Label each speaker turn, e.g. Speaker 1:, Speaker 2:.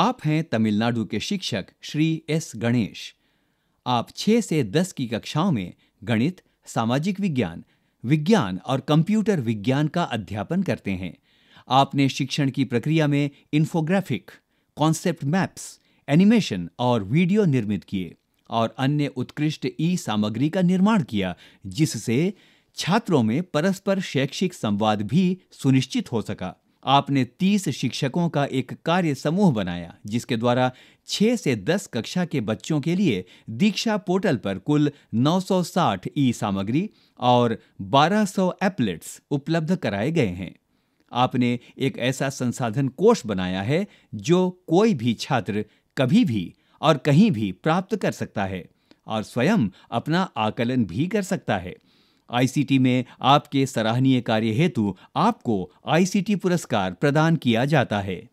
Speaker 1: आप हैं तमिलनाडु के शिक्षक श्री एस गणेश आप 6 से 10 की कक्षाओं में गणित सामाजिक विज्ञान विज्ञान और कंप्यूटर विज्ञान का अध्यापन करते हैं आपने शिक्षण की प्रक्रिया में इन्फोग्राफिक कॉन्सेप्ट मैप्स एनिमेशन और वीडियो निर्मित किए और अन्य उत्कृष्ट ई सामग्री का निर्माण किया जिससे छात्रों में परस्पर शैक्षिक संवाद भी सुनिश्चित हो सका आपने 30 शिक्षकों का एक कार्य समूह बनाया जिसके द्वारा 6 से 10 कक्षा के बच्चों के लिए दीक्षा पोर्टल पर कुल 960 ई सामग्री और 1200 एपलेट्स उपलब्ध कराए गए हैं आपने एक ऐसा संसाधन कोष बनाया है जो कोई भी छात्र कभी भी और कहीं भी प्राप्त कर सकता है और स्वयं अपना आकलन भी कर सकता है आईसीटी में आपके सराहनीय कार्य हेतु आपको आईसीटी पुरस्कार प्रदान किया जाता है